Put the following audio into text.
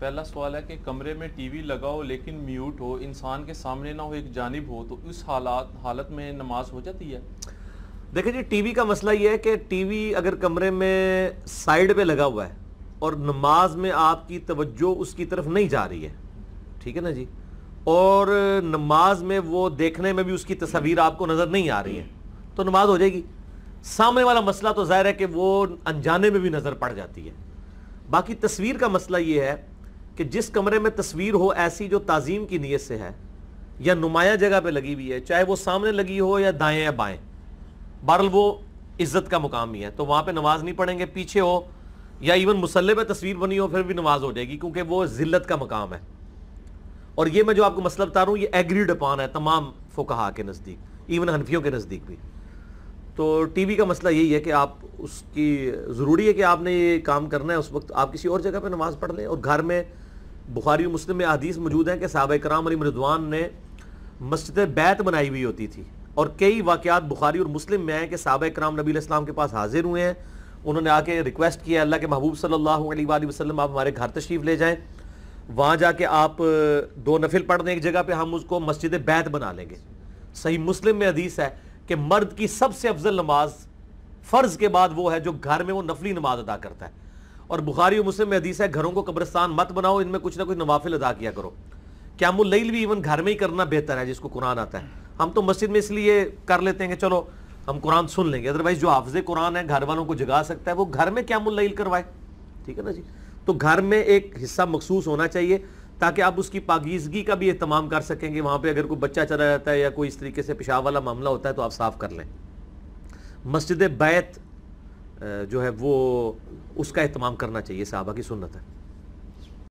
पहला सवाल है कि कमरे में टीवी लगा हो लेकिन म्यूट हो इंसान के सामने ना हो एक जानब हो तो इस हालात हालत में नमाज हो जाती है देखिए जी टीवी का मसला ये है कि टीवी अगर कमरे में साइड पे लगा हुआ है और नमाज में आपकी तवज्जो उसकी तरफ नहीं जा रही है ठीक है ना जी और नमाज में वो देखने में भी उसकी तस्वीर आपको नज़र नहीं आ रही है तो नमाज हो जाएगी सामने वाला मसला तो जाहिर है कि वो अनजाने में भी नज़र पड़ जाती है बाकी तस्वीर का मसला ये है कि जिस कमरे में तस्वीर हो ऐसी जो ताजीम की नीयत से है या नुमाया जगह पे लगी हुई है चाहे वो सामने लगी हो या दाएं या बाएं बहरल वो इज्जत का मुकाम ही है तो वहाँ पे नमाज नहीं पढ़ेंगे पीछे हो या इवन मुसल्ले पे तस्वीर बनी हो फिर भी नमाज हो जाएगी क्योंकि वो जिल्लत का मकाम है और ये मैं जो आपको मसला बता रहा हूँ ये एग्रीड अपान है तमाम फोकहा के नज़दीक इवन हनफियों के नज़दीक भी तो वी का मसला यही है कि आप उसकी ज़रूरी है कि आपने ये काम करना है उस वक्त आप किसी और जगह पर नमाज़ पढ़ लें और घर में बुखारी मुस्लिम में अदीस मौजूद है कि साहब कराम अली मरदवान ने मस्जिद बैत बनाई हुई होती थी और कई वाक़ात बुखारी और मुस्लिम में हैं कि साहब कराम नबी इस्लाम के पास हाजिर हुए हैं उन्होंने आके रिक्वेस्ट किया अल्लाह के महबूब सल्ला वसलम आप हमारे घर तशरीफ़ ले जाएँ वहाँ जाके आप दो नफिल पढ़ दें एक जगह पर हम उसको मस्जिद बैत बना लेंगे सही मुस्लिम में हदीस है कि मर्द की सबसे अफजल नमाज फ़र्ज़ के बाद वो है जो घर में वो नफली नमाज अदा करता है और बुखारी और मुस्लिम में हदीस है घरों को कब्रस्तान मत बनाओ इनमें कुछ ना कुछ नवाफिल अदा किया करो क्यामुल्लैल भी इवन घर में ही करना बेहतर है जिसको कुरान आता है हम तो मस्जिद में इसलिए कर लेते हैं कि चलो हम कुरान सुन लेंगे अदरवाइज जो हाफज कुरान है घर वालों को जगा सकता है वो घर में क्यामुल्लैल करवाए ठीक है ना जी तो घर में एक हिस्सा मखसूस होना चाहिए ताकि आप उसकी पागीजगी का भी अहतमाम कर सकेंगे वहाँ पर अगर कोई बच्चा चला जाता है या कोई इस तरीके से पेशाब वाला मामला होता है तो आप साफ कर लें मस्जिद बैत जो है वो उसका अहतमाम करना चाहिए साहबा की सुनत है